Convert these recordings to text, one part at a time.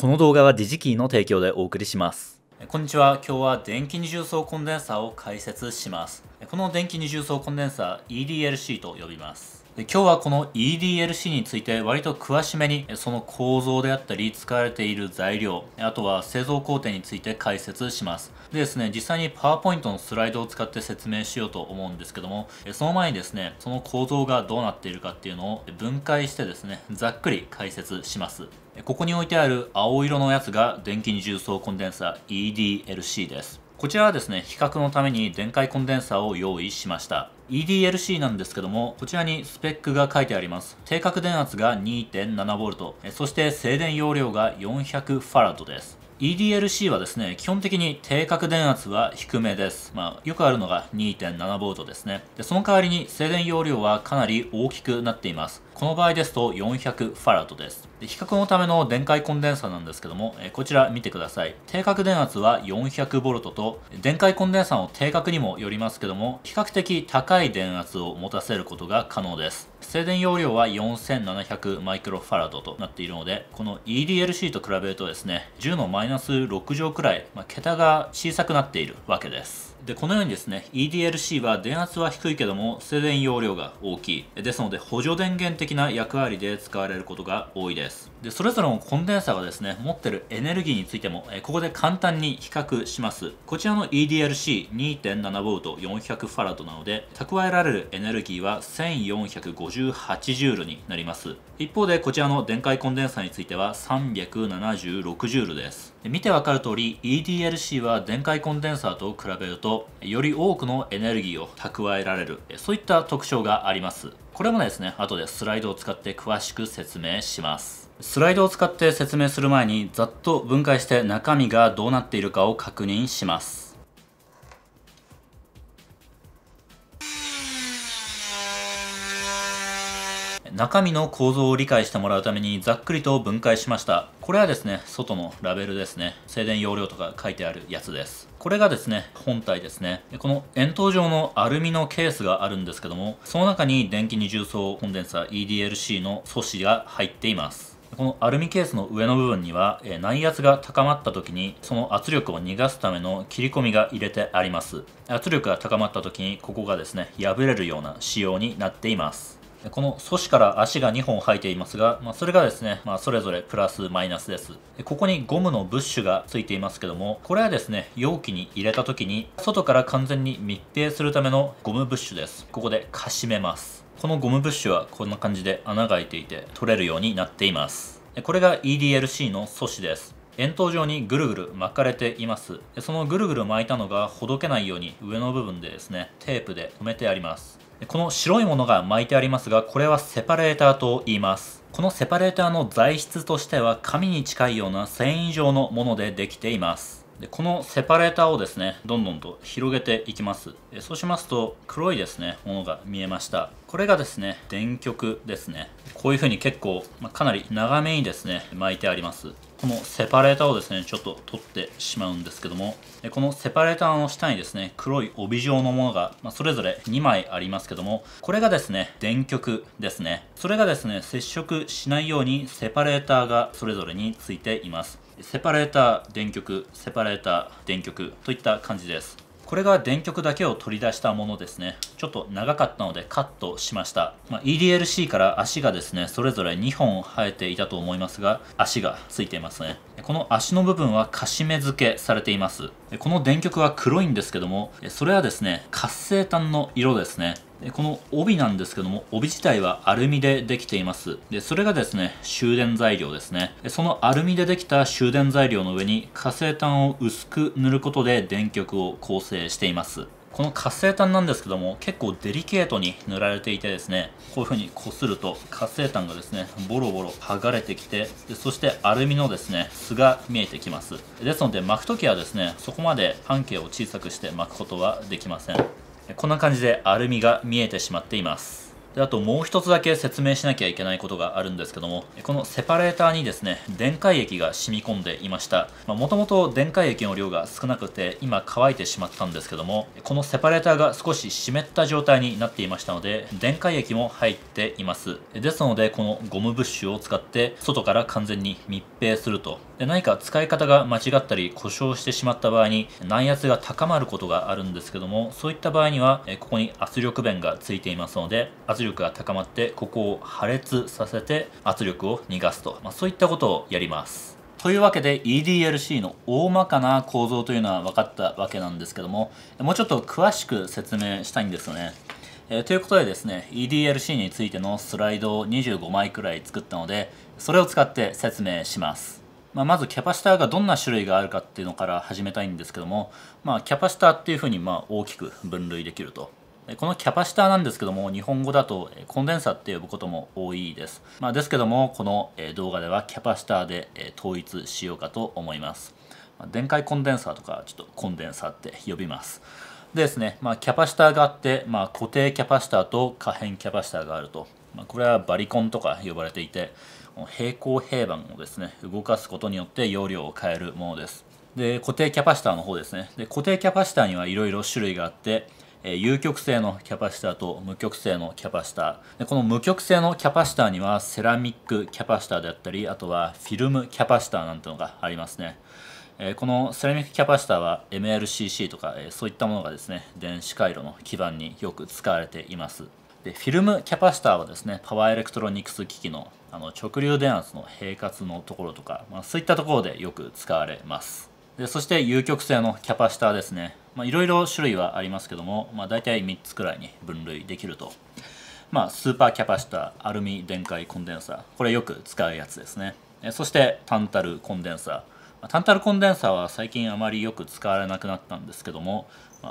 この動画はディジキーの提供でお送りします。こんにちは。今日は電気二重層コンデンサーを解説します。この電気二重層コンデンサー EDLC と呼びます。で今日はこの EDLC について割と詳しめにその構造であったり使われている材料あとは製造工程について解説しますでですね実際に PowerPoint のスライドを使って説明しようと思うんですけどもその前にですねその構造がどうなっているかっていうのを分解してですねざっくり解説しますここに置いてある青色のやつが電気二重層コンデンサ EDLC ですこちらはですね、比較のために電解コンデンサーを用意しました。EDLC なんですけども、こちらにスペックが書いてあります。定格電圧が 2.7V、そして静電容量が 400F です。EDLC はですね、基本的に定格電圧は低めです。まあ、よくあるのが 2.7V ですね。で、その代わりに静電容量はかなり大きくなっています。この場合ですと 400F ですで。比較のための電解コンデンサなんですけども、えこちら見てください。定格電圧は 400V と、電解コンデンサの定格にもよりますけども、比較的高い電圧を持たせることが可能です。静電容量は4700マイクロファラドとなっているのでこの EDLC と比べるとですね10のマイナス6乗くらい、まあ、桁が小さくなっているわけですでこのようにですね EDLC は電圧は低いけども静電容量が大きいですので補助電源的な役割で使われることが多いですでそれぞれのコンデンサがですね持ってるエネルギーについても、えここで簡単に比較しますこちらの EDLC2.7V400F なので蓄えられるエネルギーは1458ジュールになります一方でこちらの電解コンデンサについては376ジュールですで見てわかる通り EDLC は電解コンデンサーと比べるとより多くのエネルギーを蓄えられるそういった特徴がありますこれもですね後でスライドを使って詳しく説明しますスライドを使って説明する前にざっと分解して中身がどうなっているかを確認します。中身の構造を理解してもらうためにざっくりと分解しましたこれはですね外のラベルですね静電容量とか書いてあるやつですこれがですね本体ですねこの円筒状のアルミのケースがあるんですけどもその中に電気二重層コンデンサ EDLC の素子が入っていますこのアルミケースの上の部分には、え内圧が高まった時にその圧力を逃がすための切り込みが入れてあります圧力が高まった時にここがですね破れるような仕様になっていますこの素子から足が2本生えていますが、まあ、それがですね、まあ、それぞれプラスマイナスです。ここにゴムのブッシュがついていますけども、これはですね、容器に入れた時に、外から完全に密閉するためのゴムブッシュです。ここでかしめます。このゴムブッシュはこんな感じで穴が開いていて取れるようになっていますこれが EDLC の素子です円筒状にぐるぐる巻かれていますそのぐるぐる巻いたのがほどけないように上の部分でですねテープで留めてありますこの白いものが巻いてありますがこれはセパレーターと言いますこのセパレーターの材質としては紙に近いような繊維状のものでできていますでこのセパレーターをですねどんどんと広げていきますそうしますと黒いですねものが見えましたこれがですね電極ですねこういうふうに結構、まあ、かなり長めにですね巻いてありますこのセパレーターをですねちょっと取ってしまうんですけどもこのセパレーターの下にですね黒い帯状のものが、まあ、それぞれ2枚ありますけどもこれがですね電極ですねそれがですね接触しないようにセパレーターがそれぞれについていますセパレーター電極セパレーター電極といった感じですこれが電極だけを取り出したものですねちょっと長かったのでカットしました、まあ、EDLC から足がですねそれぞれ2本生えていたと思いますが足がついていますねこの足の部分はかしめ付けされていますこの電極は黒いんですけどもそれはですね活性炭の色ですねこの帯なんですけども、帯自体はアルミでできています。で、それがですね、終電材料ですね。そのアルミでできた終電材料の上に火星炭を薄く塗ることで電極を構成しています。この活性炭なんですけども結構デリケートに塗られていてですねこういう風にこすると活性炭がですねボロボロ剥がれてきてでそしてアルミのですね巣が見えてきますですので巻く時はですねそこまで半径を小さくして巻くことはできませんこんな感じでアルミが見えてしまっていますであともう一つだけ説明しなきゃいけないことがあるんですけどもこのセパレーターにですね電解液が染み込んでいましたもともと電解液の量が少なくて今乾いてしまったんですけどもこのセパレーターが少し湿った状態になっていましたので電解液も入っていますですのでこのゴムブッシュを使って外から完全に密閉するとで何か使い方が間違ったり故障してしまった場合に内圧が高まることがあるんですけどもそういった場合にはここに圧力弁がついていますので圧力が高まってここを破裂させて圧力を逃がすと、まあ、そういったことをやりますというわけで EDLC の大まかな構造というのは分かったわけなんですけどももうちょっと詳しく説明したいんですよねえー、ということでですね EDLC についてのスライドを25枚くらい作ったのでそれを使って説明しますまあ、まずキャパシタがどんな種類があるかっていうのから始めたいんですけども、まあ、キャパシタっていうふうにま大きく分類できるとこのキャパシタなんですけども日本語だとコンデンサって呼ぶことも多いです、まあ、ですけどもこの動画ではキャパシタで統一しようかと思います電解コンデンサーとかちょっとコンデンサって呼びますでですね、まあ、キャパシタがあって、まあ、固定キャパシタと可変キャパシタがあると、まあ、これはバリコンとか呼ばれていて、平行平板をですね動かすことによって容量を変えるものですで固定キャパシタの方ですねで固定キャパシタにはいろいろ種類があってえ有極性のキャパシタと無極性のキャパシタでこの無極性のキャパシタにはセラミックキャパシタであったりあとはフィルムキャパシタなんてのがありますね、えこのセラミックキャパシタは MLCC とか、えそういったものがですね電子回路の基盤によく使われていますでフィルムキャパシタはですねパワーエレクトロニクス機器のあの直流電圧の平滑のところとか、まあ、そういったところでよく使われますでそして有極性のキャパシタですねいろいろ種類はありますけども、まあ、大体3つくらいに分類できると、まあ、スーパーキャパシタアルミ電解コンデンサーこれよく使うやつですねそしてタンタルコンデンサータンタルコンデンサーは最近あまりよく使われなくなったんですけども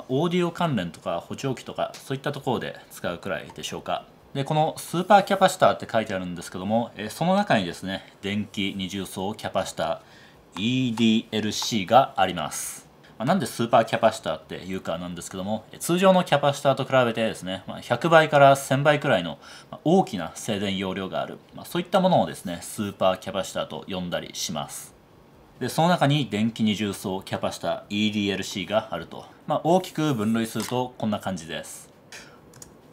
オーディオ関連とか補聴器とかそういったところで使うくらいでしょうかでこのスーパーキャパシターって書いてあるんですけども、えその中にですね電気二重層キャパシタ EDLC があります、まあ、なんでスーパーキャパシターっていうかなんですけども通常のキャパシターと比べてですね、まあ、100倍から1000倍くらいの大きな静電容量がある、まあ、そういったものをですねスーパーキャパシターと呼んだりしますでその中に電気二重層キャパシタ EDLC があると、まあ、大きく分類するとこんな感じです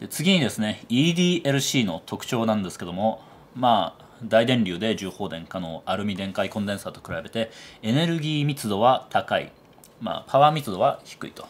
で次にですね EDLC の特徴なんですけどもまあ大電流で重放電可能アルミ電解コンデンサーと比べてエネルギー密度は高い、まあ、パワー密度は低いと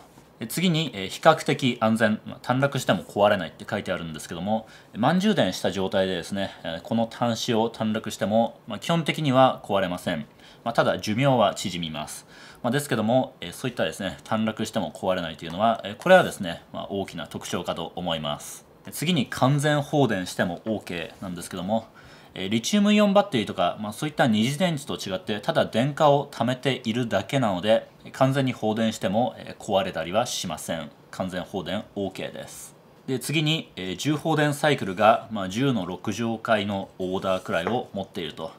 次に、え比較的安全、短絡しても壊れないって書いてあるんですけども満充電した状態でですね、えこの端子を短絡しても、ま基本的には壊れません、まただ寿命は縮みますまあ、ですけども、えそういったですね短絡しても壊れないというのは、えこれはですね、まあ、大きな特徴かと思います次に完全放電しても OK なんですけどもリチウムイオンバッテリーとか、まあ、そういった二次電池と違ってただ電荷を貯めているだけなので完全に放電しても壊れたりはしません完全放電 OK ですで次に、えー、重放電サイクルが、まあ、10の6乗回のオーダーくらいを持っていると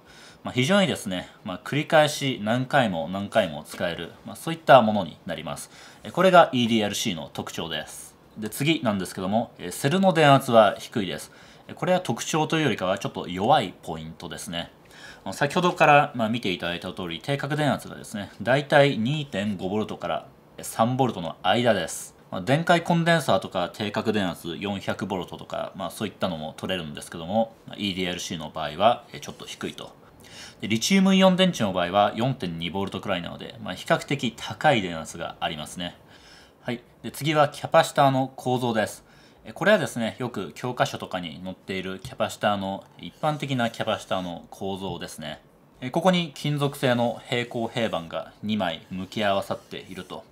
まあ、非常にですね、まあ、繰り返し何回も何回も使える、まあ、そういったものになります。これが EDLC の特徴です。で次なんですけども、セルの電圧は低いです。これは特徴というよりかはちょっと弱いポイントですね。先ほどからま見ていただいた通り、定格電圧がですね、だいたい 2.5V から 3V の間です。ま電解コンデンサーとか定格電圧 400V とか、まあ、そういったのも取れるんですけども EDLC の場合はちょっと低いとでリチウムイオン電池の場合は 4.2V くらいなので、まあ、比較的高い電圧がありますね。はい、で次はキャパシタの構造です。これはですね、よく教科書とかに載っているキャパシタの一般的なキャパシタの構造ですね。ここに金属製の平行平板が2枚向き合わさっていると。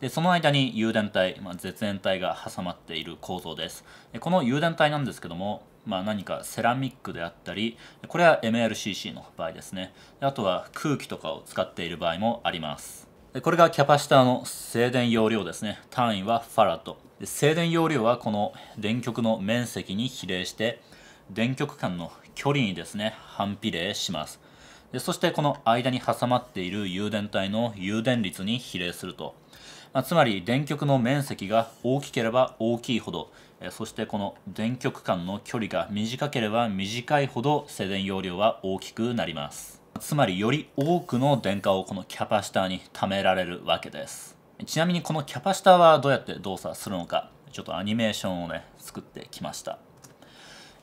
でその間に誘電体、まあ、絶縁体が挟まっている構造です。この誘電体なんですけども、まあ、何かセラミックであったりこれは MLCC の場合ですねあとは空気とかを使っている場合もありますこれがキャパシタの静電容量ですね単位はファラド静電容量はこの電極の面積に比例して電極間の距離にですね反比例しますでそしてこの間に挟まっている誘電体の誘電率に比例すると、まあ、つまり電極の面積が大きければ大きいほどそしてこの電極間の距離が短ければ短いほど静電容量は大きくなりますつまりより多くの電荷をこのキャパシターに貯められるわけですちなみにこのキャパシタはどうやって動作するのかちょっとアニメーションをね作ってきました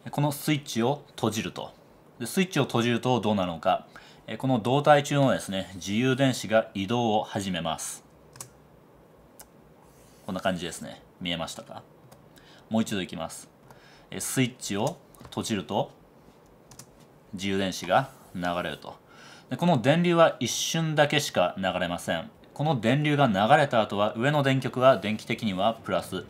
このスイッチを閉じるとでスイッチを閉じるとどうなるのかこの胴体中のですね自由電子が移動を始めますこんな感じですね見えましたかもう一度いきますスイッチを閉じると自由電子が流れるとでこの電流は一瞬だけしか流れませんこの電流が流れた後は上の電極は電気的にはプラス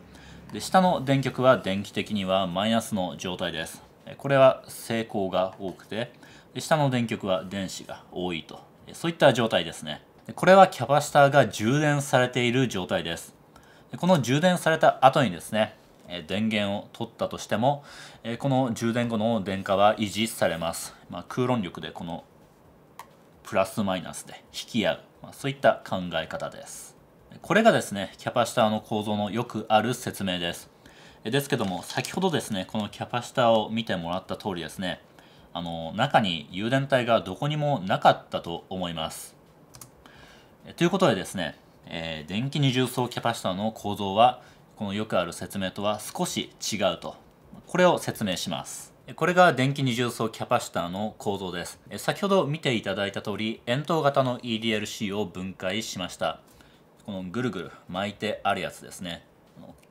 で下の電極は電気的にはマイナスの状態ですこれは成功が多くてで下の電極は電子が多いとそういった状態ですねこれはキャパシタが充電されている状態ですこの充電された後にですね電源を取ったとしてもこの充電後の電荷は維持されます、まあ、空論力でこのプラスマイナスで引き合う、まあ、そういった考え方ですこれがですねキャパシターの構造のよくある説明ですですけども先ほどですねこのキャパシターを見てもらった通りですねあの中に誘電体がどこにもなかったと思いますということでですね、えー、電気二重層キャパシターの構造はこのよくある説明とは少し違うとこれを説明しますこれが電気二重層キャパシターの構造です先ほど見ていただいた通り円筒型の EDLC を分解しましたこのぐるぐる巻いてあるやつですね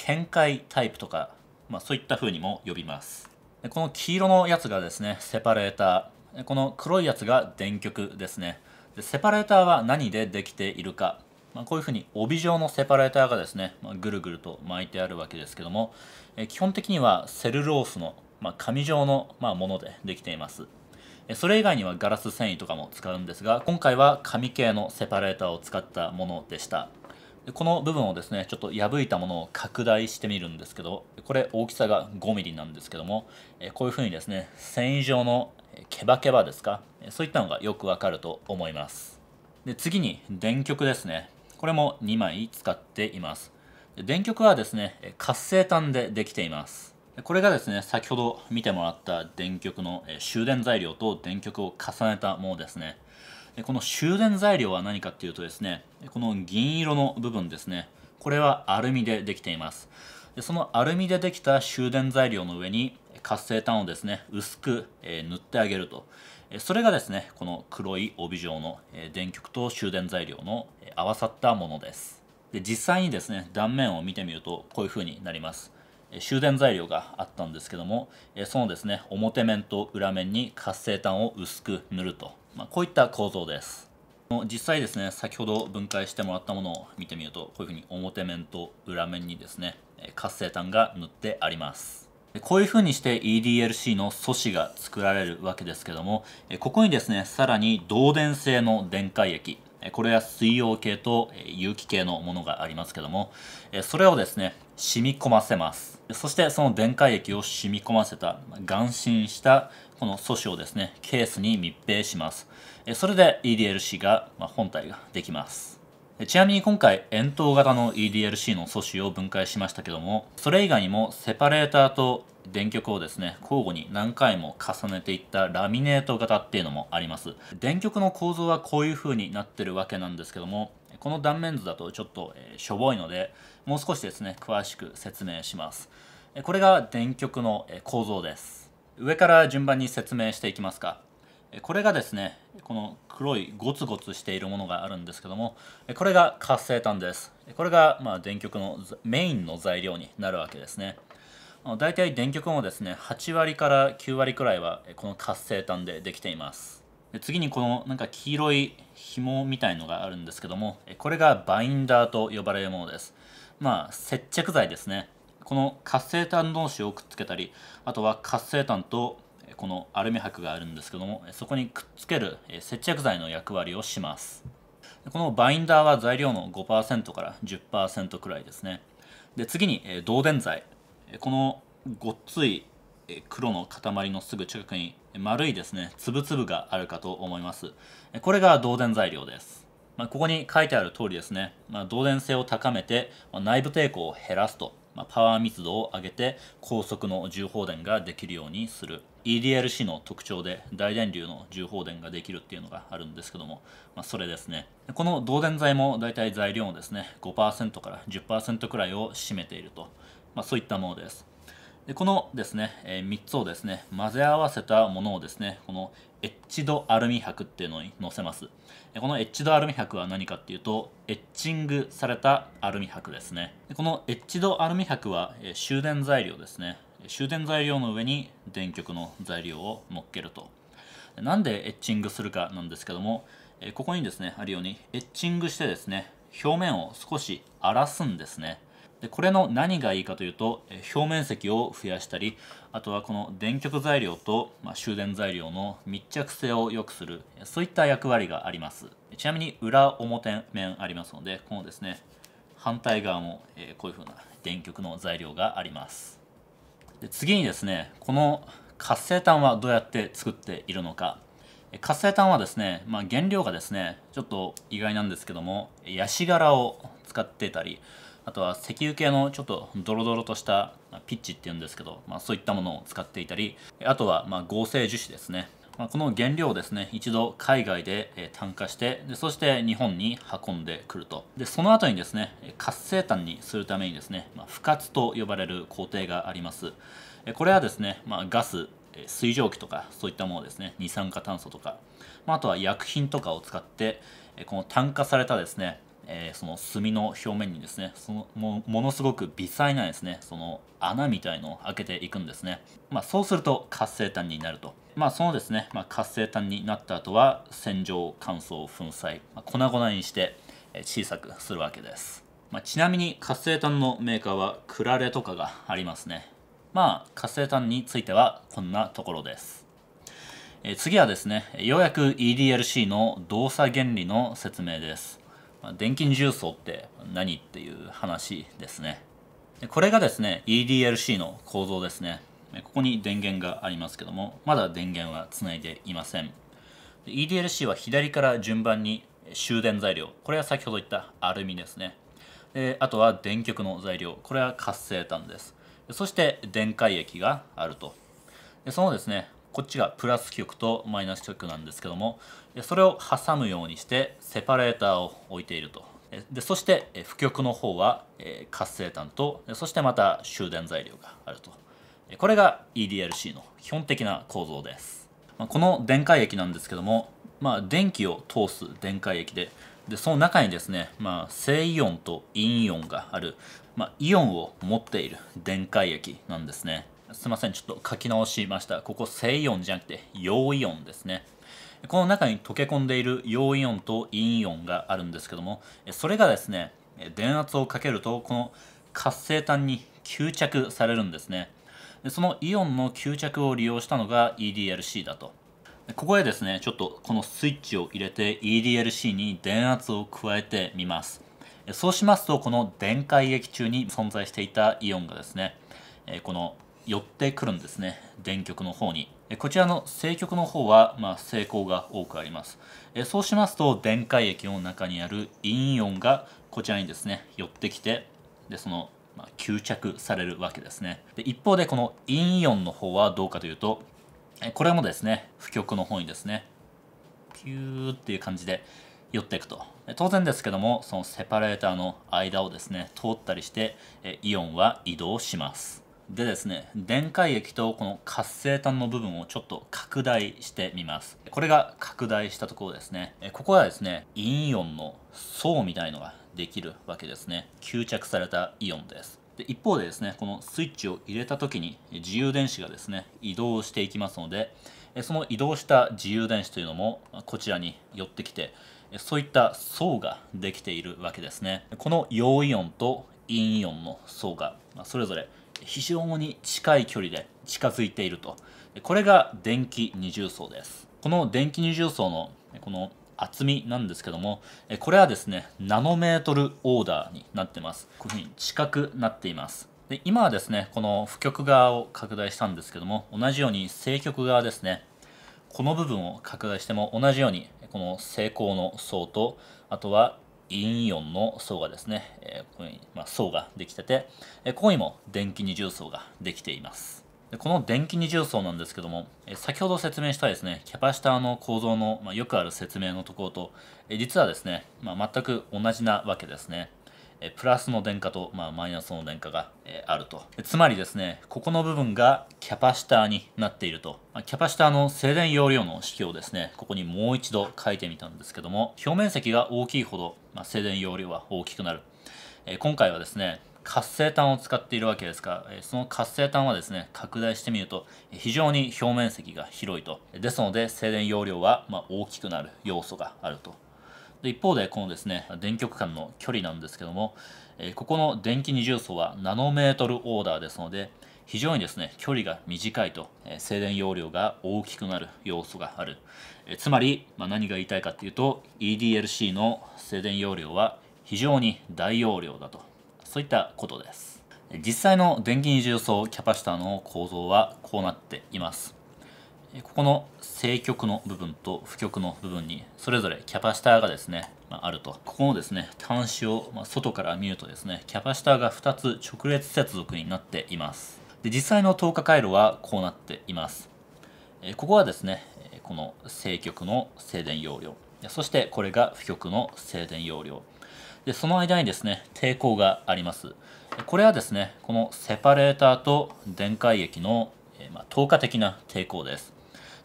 見解タイプとか、まあ、そういった風にも呼びますこの黄色のやつがですねセパレーターこの黒いやつが電極ですねでセパレーターは何でできているかまあ、こういうふうに帯状のセパレーターがですね、まあ、ぐるぐると巻いてあるわけですけども、え基本的にはセルロースの、まあ、紙状の、まものでできていますそれ以外にはガラス繊維とかも使うんですが今回は紙系のセパレーターを使ったものでしたこの部分をですねちょっと破いたものを拡大してみるんですけどこれ大きさが 5mm なんですけどもこういうふうにですね繊維状のケバケバですかそういったのがよくわかると思いますで次に電極ですねこれも2枚使っています電極はですね活性炭でできていますこれがですね先ほど見てもらった電極の終電材料と電極を重ねたものですねこの終電材料は何かっていうとですねこの銀色の部分ですねこれはアルミでできていますでそのアルミでできた終電材料の上に活性炭をですね薄く塗ってあげるとそれがですねこの黒い帯状の電極と終電材料の合わさったものですで実際にですね断面を見てみるとこういう風になります終電材料があったんですけどもそのですね表面と裏面に活性炭を薄く塗ると、まあ、こういった構造です実際ですね先ほど分解してもらったものを見てみるとこういうふうに表面と裏面にですね活性炭が塗ってありますこういうふうにして EDLC の素子が作られるわけですけどもここにですねさらに導電性の電解液これは水溶系と有機系のものがありますけどもそれをですね染み込ませますそしてその電解液を染み込ませた含浸したこの素子をですねケースに密閉しますそれで EDLC が、まあ、本体ができますちなみに今回円筒型の EDLC の素子を分解しましたけどもそれ以外にもセパレーターと電極をですね交互に何回も重ねていったラミネート型っていうのもあります電極の構造はこういう風になってるわけなんですけどもこの断面図だとちょっとしょぼいのでもう少しですね詳しく説明しますこれが電極の構造です上から順番に説明していきますかこれがですねこの黒いゴツゴツしているものがあるんですけどもこれが活性炭ですこれがまあ電極のメインの材料になるわけですねだいたい電極もですね8割から9割くらいはこの活性炭でできていますで次にこのなんか黄色い紐みたいのがあるんですけどもこれがバインダーと呼ばれるものですまあ接着剤ですねこの活性炭同士をくっつけたりあとは活性炭とこのアルミ箔があるんですけどもそこにくっつける接着剤の役割をしますこのバインダーは材料の5%から10%くらいですねで次に導電剤このごっつい黒の塊のすぐ近くに丸いですね粒々があるかと思いますこれが導電材料ですまあ、ここに書いてある通りですね、まあ、導電性を高めて、まあ、内部抵抗を減らすと、まあ、パワー密度を上げて高速の重放電ができるようにする EDLC の特徴で大電流の重放電ができるっていうのがあるんですけども、まあ、それですねこの導電材も大体材料のですね5%から10%くらいを占めていると、まあ、そういったものですでこのですね、えー、3つをですね混ぜ合わせたものをですねこのエッチドアルミ箔っていうのに載せますこのエッチドアルミ箔は何かっていうとエッチングされたアルミ箔ですねこのエッチドアルミ箔は、えー、終電材料ですね終電材料の上に電極の材料を乗っけるとなんでエッチングするかなんですけどもここにですねあるようにエッチングしてですね表面を少し荒らすんですねでこれの何がいいかというと表面積を増やしたりあとはこの電極材料と、まあ、終電材料の密着性を良くするそういった役割がありますちなみに裏表面ありますのでこのですね反対側も、えこういう風な電極の材料がありますで次にですねこの活性炭はどうやって作っているのか活性炭はですね、まあ、原料がですねちょっと意外なんですけどもヤシ殻を使ってたりあとは石油系のちょっとドロドロとしたピッチっていうんですけど、まあ、そういったものを使っていたりあとはま合成樹脂ですねまあ、この原料をですね一度海外で、え炭化してでそして日本に運んでくるとでその後にですね活性炭にするためにですね、まあ、不活と呼ばれる工程がありますこれはですね、まあ、ガス水蒸気とかそういったものですね二酸化炭素とか、まあ、とは薬品とかを使ってこの炭化されたですねえー、その炭の表面にですねそのもものすごく微細なですねその穴みたいのを開けていくんですね、まあ、そうすると活性炭になると、まあ、そのですね、まあ、活性炭になった後は洗浄乾燥粉砕、まあ、粉々にして小さくするわけです、まあ、ちなみに活性炭のメーカーはクラレとかがありますねまあ活性炭についてはこんなところです次はですねようやく EDLC の動作原理の説明です電気二重層って何っていう話ですねでこれがですね EDLC の構造ですねここに電源がありますけどもまだ電源はつないでいません EDLC は左から順番に終電材料これは先ほど言ったアルミですねであとは電極の材料これは活性炭ですそして電解液があるとでそのですねこっちがプラス極とマイナス極なんですけどもそれを挟むようにしてセパレーターを置いているとでそして負極の方は活性炭とそしてまた終電材料があるとこれが EDLC の基本的な構造ですこの電解液なんですけども、まあ、電気を通す電解液ででその中にですね、まあ、正イオンと陰イオンがある、まあ、イオンを持っている電解液なんですねすいませんちょっと書き直しましたここ正イオンじゃなくて陽イオンですねこの中に溶け込んでいる陽イオンと陰イオンがあるんですけどもそれがですね電圧をかけるとこの活性炭に吸着されるんですねそのイオンの吸着を利用したのが EDLC だとここへですねちょっとこのスイッチを入れて EDLC に電圧を加えてみますそうしますとこの電解液中に存在していたイオンがですねこの寄ってくるんですね電極の方にこちらの正極の方は、まあ、成功が多くありますそうしますと電解液の中にある陰イオンがこちらにですね寄ってきてでその、まあ、吸着されるわけですねで一方でこの陰イオンの方はどうかというとこれもですね負極の方にですねピューっていう感じで寄っていくと当然ですけどもそのセパレーターの間をですね通ったりしてイオンは移動しますでですね電解液とこの活性炭の部分をちょっと拡大してみますこれが拡大したところですねここはですねイオンの層みたいのができるわけですね吸着されたイオンですで一方でですねこのスイッチを入れた時に自由電子がですね移動していきますのでその移動した自由電子というのもこちらに寄ってきてそういった層ができているわけですねこの陽イオンと陰イオンの層がそれぞれ非常に近い距離で近づいているとこれが電気二重層ですこの電気二重層のこの厚みなんですけどもこれはですねナノメートルオーダーになってますこういうふうに近くなっていますで今はですねこの負極側を拡大したんですけども同じように正極側ですねこの部分を拡大しても同じようにこの成功の層とあとは陰イオンの層がですね、えー、ここに、まあ、層ができてて、えー、ここにも電気二重層ができています。でこの電気二重層なんですけども、えー、先ほど説明したですね、キャパシターの構造の、まあ、よくある説明のところと、えー、実はですね、まあ、全く同じなわけですね。えプラスの電荷と、まあ、マイナスの電荷が、えあるとつまりですねここの部分がキャパシターになっていると、まキャパシターの静電容量の式をですねここにもう一度書いてみたんですけども表面積が大きいほど、まあ、静電容量は大きくなる、え今回はですね活性炭を使っているわけですがその活性炭はですね拡大してみると非常に表面積が広いとですので静電容量はま大きくなる要素があるとで一方でこのですね電極間の距離なんですけども、えー、ここの電気二重層はナノメートルオーダーですので非常にですね距離が短いと、えー、静電容量が大きくなる要素がある、えー、つまり、まあ、何が言いたいかっていうと EDLC の静電容量は非常に大容量だとそういったことです実際の電気二重層キャパシタの構造はこうなっていますここの正極の部分と負極の部分にそれぞれキャパシターがですね、まあ、るとここのですね端子を、ま外から見るとですねキャパシターが2つ直列接続になっていますで実際の透過回路はこうなっていますここはですねこの正極の静電容量そしてこれが負極の静電容量でその間にですね抵抗がありますこれはですねこのセパレーターと電解液の、えまあ、透過的な抵抗です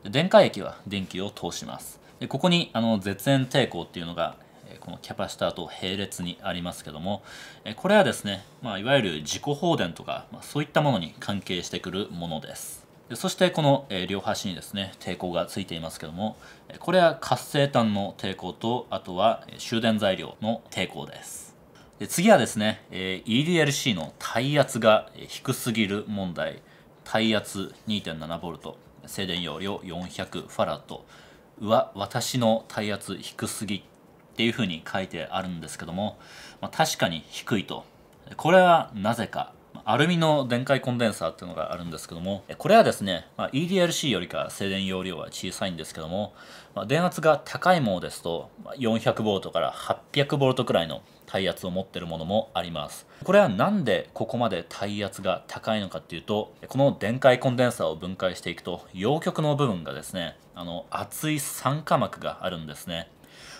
で電解液は電気を通しますでここにあの絶縁抵抗っていうのがこのキャパシターと並列にありますけどもこれはですね、まあ、いわゆる自己放電とか、まあ、そういったものに関係してくるものですでそしてこの両端にですね抵抗がついていますけどもこれは活性炭の抵抗とあとは終電材料の抵抗ですで次はですね EDLC の耐圧が低すぎる問題耐圧 2.7V 静電容量400ファラットうわ私の体圧低すぎっていうふうに書いてあるんですけども、まあ、確かに低いとこれはなぜかアルミの電解コンデンサーっていうのがあるんですけどもこれはですね、まあ、EDLC よりか静電容量は小さいんですけども、まあ、電圧が高いものですと 400V から 800V くらいの体圧を持ってるものもありますこれは何でここまで体圧が高いのかっていうとこの電解コンデンサーを分解していくと陽極の部分がですねあの熱い酸化膜があるんですね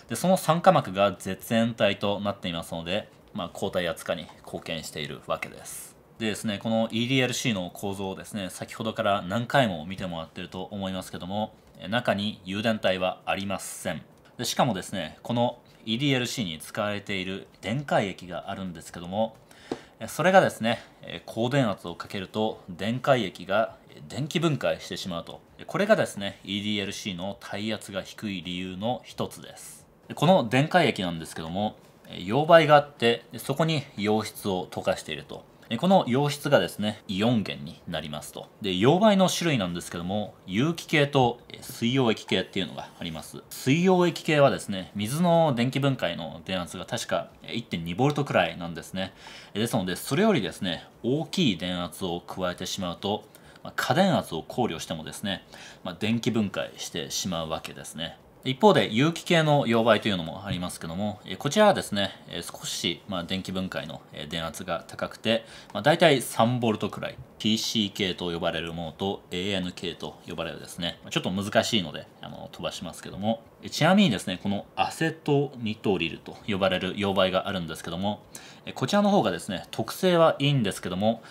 でその酸化膜が絶縁体となっていますので、まあ、抗体圧化に貢献しているわけですでですねこの EDLC の構造をですね先ほどから何回も見てもらってると思いますけども中に誘電体はありませんでしかもですねこの EDLC に使われている電解液があるんですけどもそれがですね高電圧をかけると電解液が電気分解してしまうとこれがですね EDLC の耐圧が低い理由の一つですこの電解液なんですけども溶媒があってそこに溶質を溶かしているとこの溶質がですねイオン源になりますとで溶媒の種類なんですけども有機系と水溶液系っていうのがあります水溶液系はですね水の電気分解の電圧が確か 1.2V くらいなんですねですのでそれよりですね大きい電圧を加えてしまうとま過電圧を考慮してもですね、まあ、電気分解してしまうわけですね一方で有機系の溶媒というのもありますけどもこちらはですね少しま電気分解の電圧が高くてだいたい 3V くらい PC 系と呼ばれるものと AN 系と呼ばれるですねちょっと難しいのであの飛ばしますけどもちなみにですねこのアセトニトリルと呼ばれる溶媒があるんですけどもこちらの方がですね特性はいいんですけども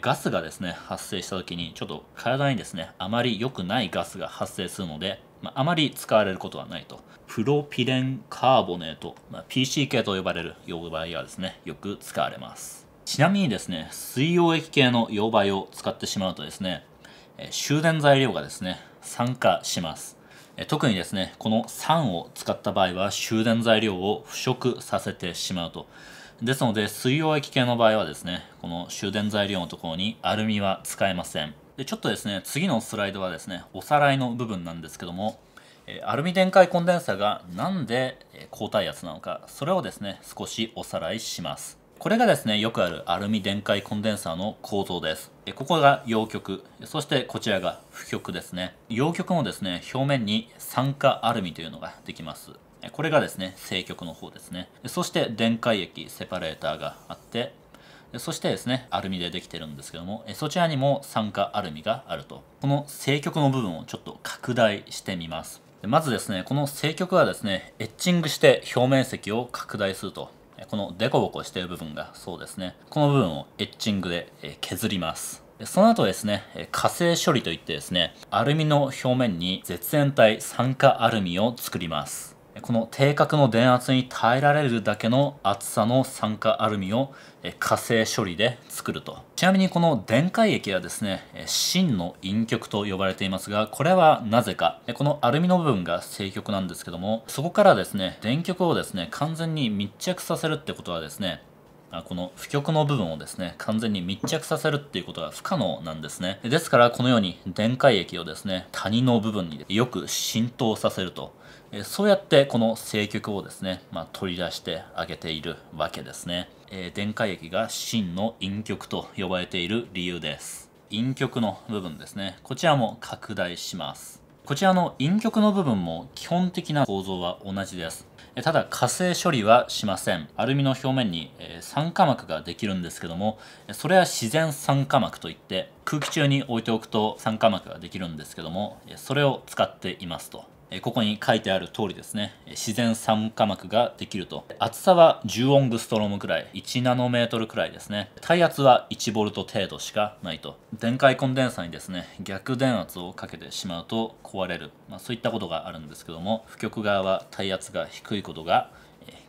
ガスがですね発生した時にちょっと体にですねあまり良くないガスが発生するのでまあ、まり使われることはないと。プロピレンカーボネート、まあ、PC 系と呼ばれる溶媒はですね、よく使われます。ちなみにですね、水溶液系の溶媒を使ってしまうとですね、え終電材料がですね、酸化します。特にですね、この酸を使った場合は終電材料を腐食させてしまうと。ですので、水溶液系の場合はですね、この終電材料のところにアルミは使えません。でちょっとですね次のスライドはですねおさらいの部分なんですけどもアルミ電解コンデンサがなんで高体圧なのかそれをですね少しおさらいしますこれがですねよくあるアルミ電解コンデンサーの構造ですここが陽極そしてこちらが負極ですね陽極もですね表面に酸化アルミというのができますこれがですね正極の方ですねそして電解液セパレーターがあってそしてですね、アルミでできてるんですけども、そちらにも酸化アルミがあると。この正極の部分をちょっと拡大してみます。まずですね、この正極はですね、エッチングして表面積を拡大すると。このデコボコしてる部分がそうですね、この部分をエッチングで削ります。その後ですね、火星処理といってですね、アルミの表面に絶縁体酸化アルミを作ります。この定格の電圧に耐えられるだけの厚さの酸化アルミを火星処理で作るとちなみにこの電解液はですね真の陰極と呼ばれていますがこれはなぜかこのアルミの部分が正極なんですけどもそこからですね電極をですね完全に密着させるってことはですねこの負極の部分をですね完全に密着させるっていうことが不可能なんですねですからこのように電解液をですね谷の部分によく浸透させるとえそうやってこの政局をですね、まあ、取り出してあげているわけですね、えー、電解液が真の陰極と呼ばれている理由です陰極の部分ですねこちらも拡大しますこちらの陰極の部分も基本的な構造は同じですただ火星処理はしませんアルミの表面に酸化膜ができるんですけどもそれは自然酸化膜といって空気中に置いておくと酸化膜ができるんですけどもそれを使っていますとここに書いてある通りですね自然酸化膜ができると厚さは10オングストロームくらい1ナノメートルくらいですね耐圧は1ボルト程度しかないと電解コンデンサにですね逆電圧をかけてしまうと壊れる、まあ、そういったことがあるんですけども負極側は耐圧が低いことが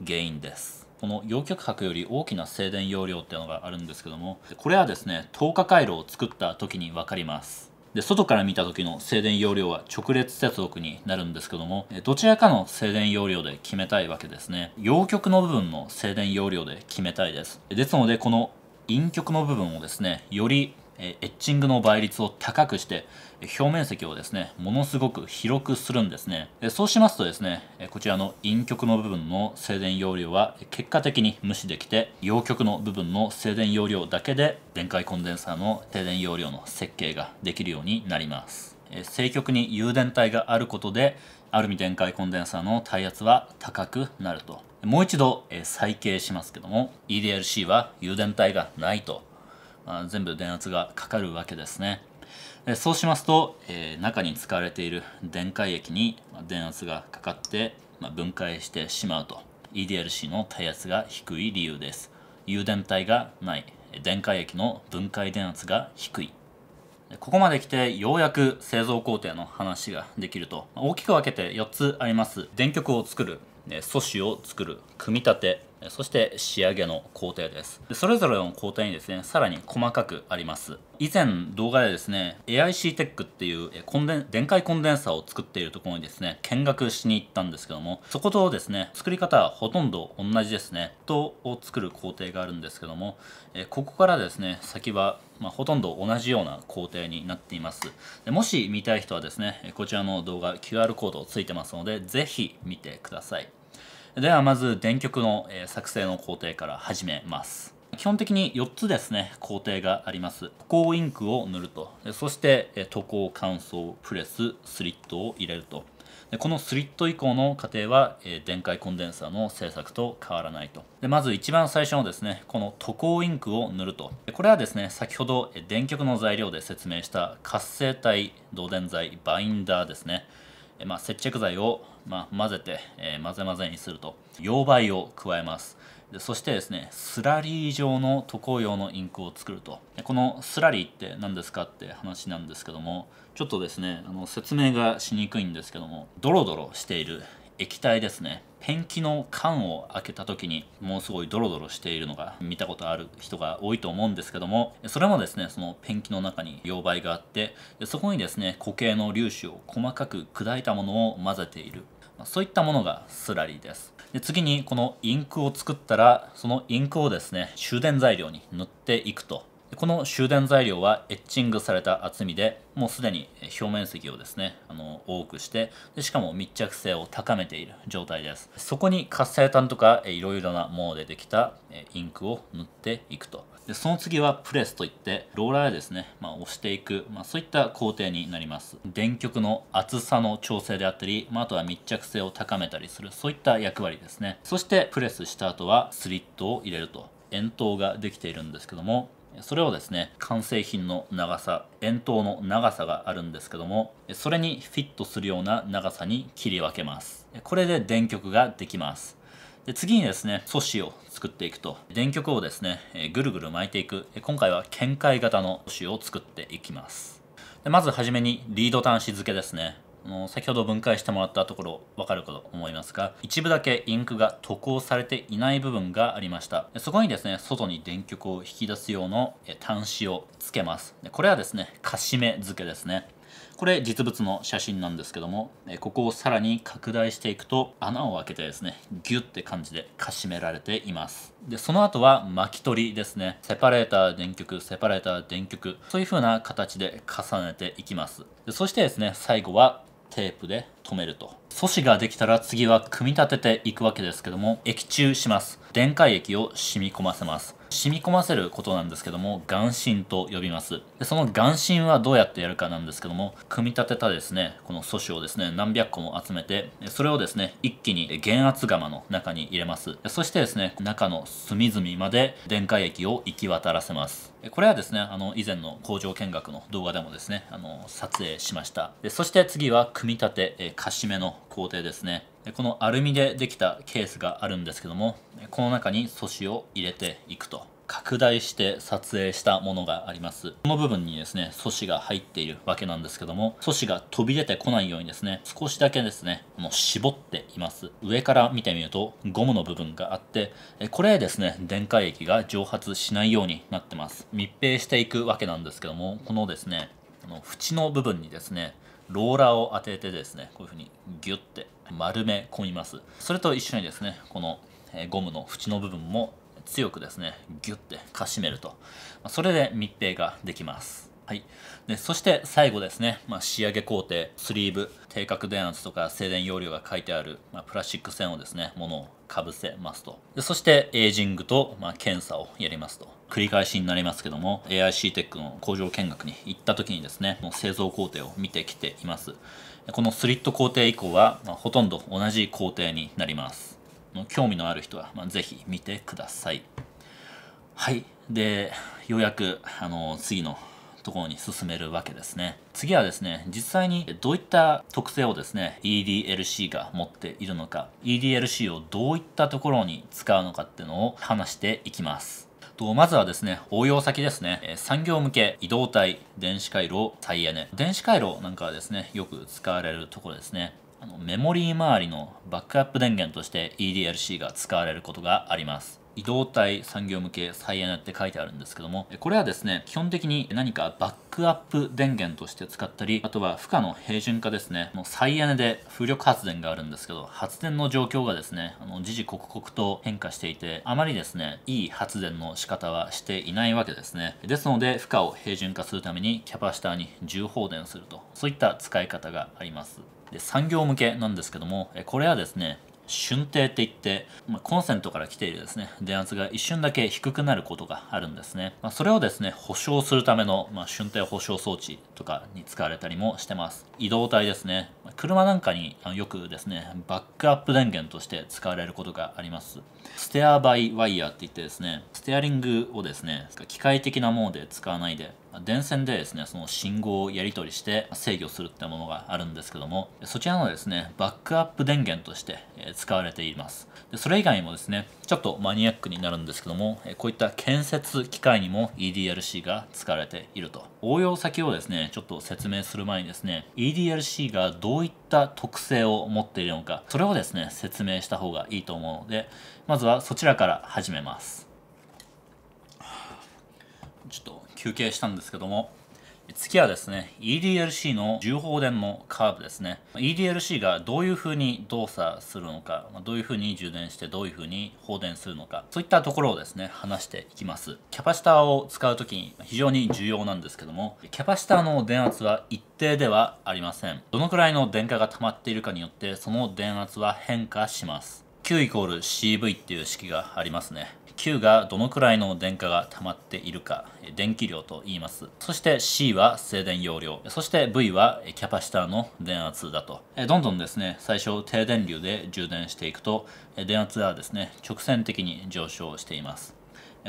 原因ですこの陽極箔より大きな静電容量っていうのがあるんですけどもこれはですね透過回路を作った時に分かりますで外から見た時の静電容量は直列接続になるんですけどもどちらかの静電容量で決めたいわけですね陽極の部分の静電容量で決めたいですですのでこの陰極の部分をですねよりエッチングの倍率を高くして表面積をですねものすごく広くするんですねそうしますとですねこちらの陰極の部分の静電容量は結果的に無視できて陽極の部分の静電容量だけで電解コンデンサーの静電容量の設計ができるようになります正極に誘電体があることでアルミ電解コンデンサーの耐圧は高くなるともう一度再計しますけども EDLC は誘電体がないと全部電圧がかかるわけですね。そうしますと、え中に使われている電解液に電圧がかかって、ま分解してしまうと EDLC の耐圧が低い理由です。誘電体がない電解液の分解電圧が低いここまで来てようやく製造工程の話ができると大きく分けて4つあります電極を作る素子を作る組み立てそして仕上げの工程ですでそれぞれの工程にですねさらに細かくあります以前動画でですね AIC テックっていうコンデン電解コンデンサーを作っているところにですね見学しに行ったんですけどもそことですね作り方はほとんど同じですねとを作る工程があるんですけどもここからですね先はまあ、ほとんど同じような工程になっていますでもし見たい人はですねこちらの動画 QR コードついてますのでぜひ見てくださいではまず電極の作成の工程から始めます基本的に4つですね工程があります渡航インクを塗るとそして渡航乾燥プレススリットを入れるとでこのスリット以降の過程は、えー、電解コンデンサーの製作と変わらないとでまず一番最初のですねこの渡航インクを塗るとこれはですね先ほど電極の材料で説明した活性体導電剤バインダーですね、えまあ、接着剤をまあ、混ぜて、えー、混ぜ混ぜにすると溶媒を加えますでそしてですねスラリー状の渡航用のインクを作るとこのスラリーって何ですかって話なんですけどもちょっとですねあの説明がしにくいんですけどもドロドロしている液体ですねペンキの缶を開けた時にもうすごいドロドロしているのが見たことある人が多いと思うんですけどもそれもですねそのペンキの中に溶媒があってそこにですね固形の粒子を細かく砕いたものを混ぜているそういったものがスラリーですで次にこのインクを作ったらそのインクをですね終電材料に塗っていくとこの終電材料はエッチングされた厚みでもうすでに表面積をですねあの多くしてでしかも密着性を高めている状態ですそこに活性炭とかいろいろなものでできたインクを塗っていくとでその次はプレスといってローラーでですね、まあ、押していく、まあ、そういった工程になります電極の厚さの調整であったり、まあ、あとは密着性を高めたりするそういった役割ですねそしてプレスした後はスリットを入れると円筒ができているんですけどもそれをですね完成品の長さ円筒の長さがあるんですけどもそれにフィットするような長さに切り分けますこれで電極ができますで次にですね素子を作っていくと電極をですねぐるぐる巻いていく今回は見解型の素子を作っていきますでまずはじめにリード端子付けですねあの先ほど分解してもらったところ分かるかと思いますが一部だけインクが渡航されていない部分がありましたそこにですね外に電極を引き出す用の端子をつけますこれはですねかしめ付けですねこれ実物の写真なんですけどもここをさらに拡大していくと穴を開けてですねギュッて感じでかしめられていますでその後は巻き取りですねセパレーター電極セパレーター電極そういう風な形で重ねていきますでそしてですね最後はテープで留めると素子ができたら次は組み立てていくわけですけども液中します電解液を染み込ませます染み込ませることなんですけども眼芯と呼びますでその眼振はどうやってやるかなんですけども組み立てたですねこの素子をですね何百個も集めてそれをですね一気に減圧釜の中に入れますそしてですね中の隅々まで電解液を行き渡らせますこれはですねあの以前の工場見学の動画でもですねあの撮影しましたでそして次は組み立てかしめの工程ですねこのアルミでできたケースがあるんですけどもこの中に素子を入れていくと拡大して撮影したものがありますこの部分にですね素子が入っているわけなんですけども素子が飛び出てこないようにですね少しだけですねこの絞っています上から見てみるとゴムの部分があってこれですね電解液が蒸発しないようになってます密閉していくわけなんですけどもこのですねこの縁の部分にですねローラーを当ててですねこういうふうにギュッて丸め込みますそれと一緒にですねこのゴムの縁の部分も強くですねギュッてかしめると、まそれで密閉ができますはい、でそして最後ですね、まあ、仕上げ工程スリーブ定格電圧とか静電容量が書いてある、まあ、プラスチック線をですねものをかぶせますとでそしてエイジングと、まあ、検査をやりますと繰り返しになりますけども AIC テックの工場見学に行った時にですねもう製造工程を見てきていますこのスリット工程以降は、まほとんど同じ工程になります興味のある人は、まあ、ぜひ見てください。はい。で、ようやく、あの、次のところに進めるわけですね。次はですね、実際にどういった特性をですね、EDLC が持っているのか、EDLC をどういったところに使うのかっていうのを話していきます。とまずはですね応用先ですね、え産業向け移動体電子回路再エネ電子回路なんかはですねよく使われるところですねのメモリー周りのバックアップ電源として EDLC が使われることがあります移動体産業向け再エネって書いてあるんですけどもこれはですね基本的に何かバックアップ電源として使ったりあとは負荷の平準化ですね再エネで風力発電があるんですけど発電の状況がですねあの時々刻々と変化していてあまりですねいい発電の仕方はしていないわけですねですので負荷を平準化するためにキャパシターに重放電するとそういった使い方がありますで産業向けなんですけどもこれはですね瞬停って言って、まあ、コンセントから来ているですね電圧が一瞬だけ低くなることがあるんですね、まあ、それをですね保証するための、まあ、瞬停保証装置とかに使われたりもしてます移動体ですね車なんかによくですねバックアップ電源として使われることがありますステアバイワイヤーって言ってですねステアリングをですね機械的なもので使わないで電線でですねその信号をやり取りして制御するってものがあるんですけどもそちらのですねバックアップ電源として使われていますでそれ以外にもですねちょっとマニアックになるんですけどもこういった建設機械にも EDLC が使われていると応用先をですねちょっと説明する前にですね EDLC がどういった特性を持っているのかそれをですね説明した方がいいと思うのでまずはそちらから始めますちょっと休憩したんですけども次はですね、EDLC の重放電のカーブですね。EDLC がどういう風に動作するのか、どういう風に充電してどういう風に放電するのか、そういったところをですね、話していきます。キャパシターを使うときに非常に重要なんですけども、キャパシタの電圧は一定ではありません。どのくらいの電荷が溜まっているかによって、その電圧は変化します。Q CV っていう式がありますね。Q がどのくらいの電荷が溜まっているか電気量と言いますそして C は静電容量そして V はキャパシタの電圧だとどんどんですね最初低電流で充電していくと電圧はですね直線的に上昇しています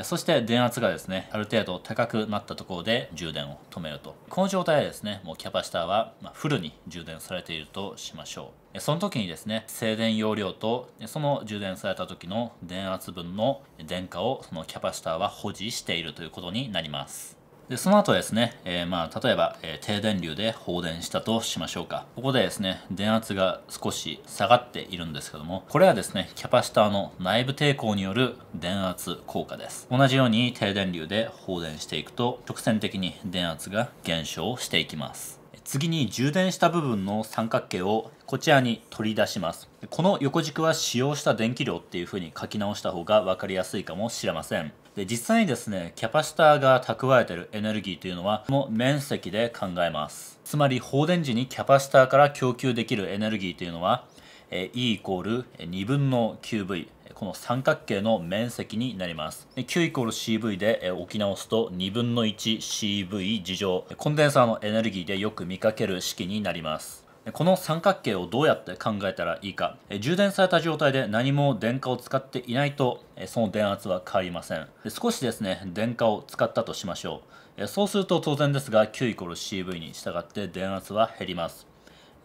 そして電圧がですねある程度高くなったところで充電を止めるとこの状態でですねもうキャパシタはフルに充電されているとしましょうその時にですね静電容量とその充電された時の電圧分の電荷をそのキャパシターは保持しているということになりますでその後ですね、えー、まあ例えば、えー、低電流で放電したとしましょうかここでですね電圧が少し下がっているんですけどもこれはですねキャパシタの内部抵抗による電圧効果です同じように低電流で放電していくと直線的に電圧が減少していきます次に充電した部分の三角形をこちらに取り出しますこの横軸は使用した電気量っていう風に書き直した方が分かりやすいかもしれませんで実際にですねキャパシターが蓄えてるエネルギーというのはこの面積で考えますつまり放電時にキャパシターから供給できるエネルギーというのは E イコール2分の 9V この三角形の面積になります。Q イコール CV で置き直すと2分の 1CV 事乗。コンデンサーのエネルギーでよく見かける式になります。この三角形をどうやって考えたらいいか充電された状態で何も電荷を使っていないとその電圧は変わりません少しですね電荷を使ったとしましょうそうすると当然ですが Q=CV に従って電圧は減ります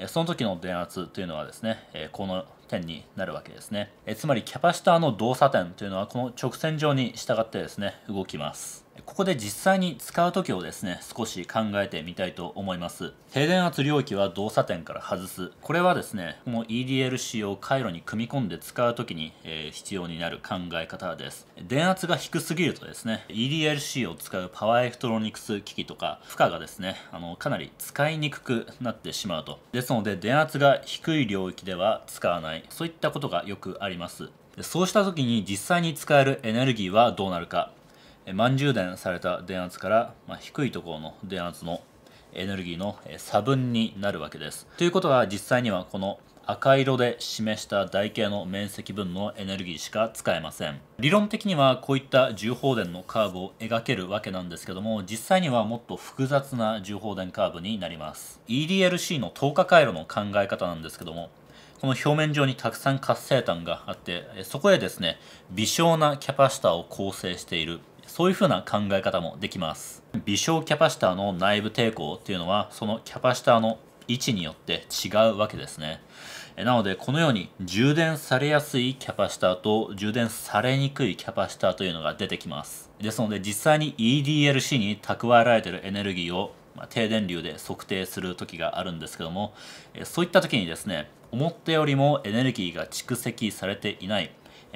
その時の電圧というのはですねこの点になるわけですねえつまりキャパシターの動作点というのはこの直線上に従ってですね動きますここで実際に使う時をですね少し考えてみたいと思います低電圧領域は動作点から外すこれはですねこの EDLC を回路に組み込んで使う時に、えー、必要になる考え方です電圧が低すぎるとですね EDLC を使うパワーエクトロニクス機器とか負荷がですねあのかなり使いにくくなってしまうとですので電圧が低い領域では使わないそういったことがよくありますそうした時に実際に使えるエネルギーはどうなるか満充電された電圧から、まあ、低いところの電圧のエネルギーの差分になるわけです。ということは実際にはこの赤色で示した台形の面積分のエネルギーしか使えません理論的にはこういった重放電のカーブを描けるわけなんですけども実際にはもっと複雑な重放電カーブになります EDLC の透過回路の考え方なんですけどもこの表面上にたくさん活性炭があってそこへですね微小なキャパシタを構成しているそういうふうな考え方もできます微小キャパシタの内部抵抗っていうのはそのキャパシタの位置によって違うわけですねなのでこのように充電されやすいキャパシタと充電されにくいキャパシタというのが出てきますですので実際に EDLC に蓄えられているエネルギーを低電流で測定する時があるんですけどもそういった時にですね思ったよりもエネルギーが蓄積されていない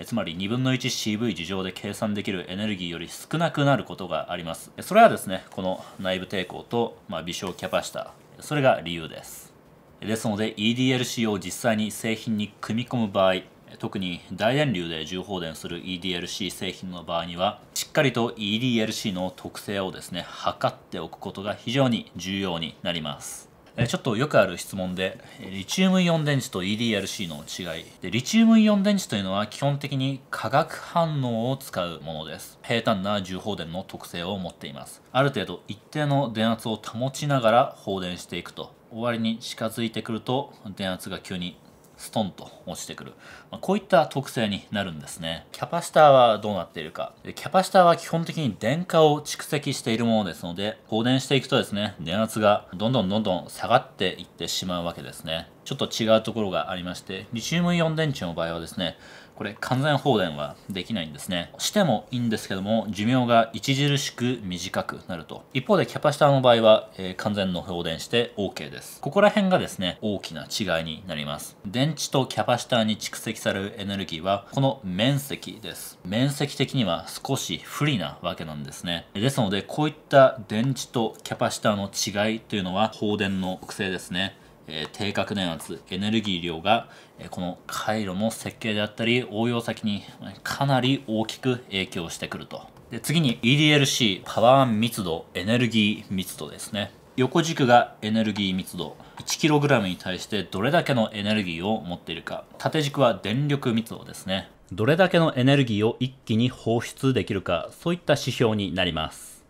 つまり2分の 1CV 事情で計算できるエネルギーより少なくなることがありますそれはですねこの内部抵抗と、まあ、微小キャパシタそれが理由ですですので EDLC を実際に製品に組み込む場合特に大電流で重放電する EDLC 製品の場合にはしっかりと EDLC の特性をですね測っておくことが非常に重要になりますちょっとよくある質問で、リチウムイオン電池と EDRC の違いで。リチウムイオン電池というのは基本的に化学反応を使うものです。平坦な重放電の特性を持っています。ある程度一定の電圧を保ちながら放電していくと。終わりに近づいてくると電圧が急にストンと落ちてくる、まあ、こういった特性になるんですねキャパシターはどうなっているかキャパシタは基本的に電荷を蓄積しているものですので放電していくとですね電圧がどんどんどんどん下がっていってしまうわけですねちょっと違うところがありましてリチウムイオン電池の場合はですねこれ完全放電はできないんですねしてもいいんですけども寿命が著しく短くなると一方でキャパシタの場合は、えー、完全の放電して OK ですここら辺がですね大きな違いになります電池とキャパシターに蓄積されるエネルギーはこの面積です面積的には少し不利なわけなんですねですのでこういった電池とキャパシタの違いというのは放電の特性ですねえー、低格電圧エネルギー量が、えー、この回路の設計であったり応用先にかなり大きく影響してくるとで次に EDLC パワー密度エネルギー密度ですね横軸がエネルギー密度 1kg に対してどれだけのエネルギーを持っているか縦軸は電力密度ですねどれだけのエネルギーを一気に放出できるかそういった指標になります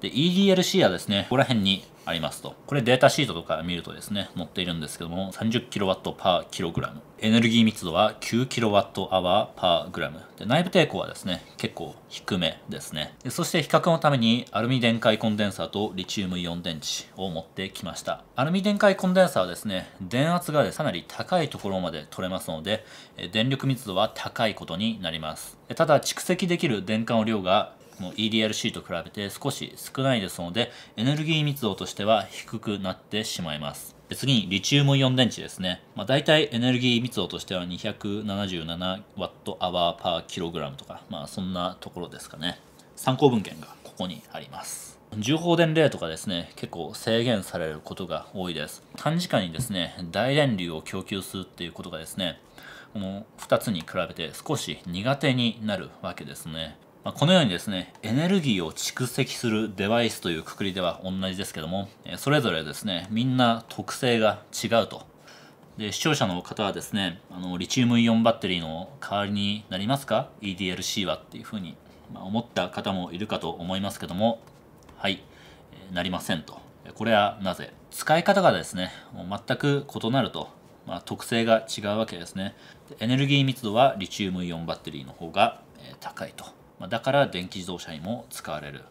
で EDLC はですねここら辺にありますと。これデータシートとか見るとですね、載っているんですけども、30kW パーキログラム。エネルギー密度は 9kWh パーグラム。で内部抵抗はですね、結構低めですねで。そして比較のためにアルミ電解コンデンサーとリチウムイオン電池を持ってきました。アルミ電解コンデンサーはですね、電圧がかなり高いところまで取れますので、電力密度は高いことになります。ただ蓄積できる電荷の量がもう EDLC と比べて少し少ないですのでエネルギー密度としては低くなってしまいますで次にリチウムイオン電池ですね、まあ、大体エネルギー密度としては 277Wh/kg とか、まあ、そんなところですかね参考文献がここにあります重放電例とかですね結構制限されることが多いです短時間にですね大電流を供給するっていうことがですねこの2つに比べて少し苦手になるわけですねまこのようにですね、エネルギーを蓄積するデバイスというくくりでは同じですけども、それぞれですね、みんな特性が違うと。で視聴者の方はですねあの、リチウムイオンバッテリーの代わりになりますか ?EDLC はっていうふうに、ま思った方もいるかと思いますけども、はい、なりませんと。これはなぜ使い方がですね、もう全く異なると。まあ、特性が違うわけですね。エネルギー密度はリチウムイオンバッテリーの方が高いと。まだから電気自動車にも使われる。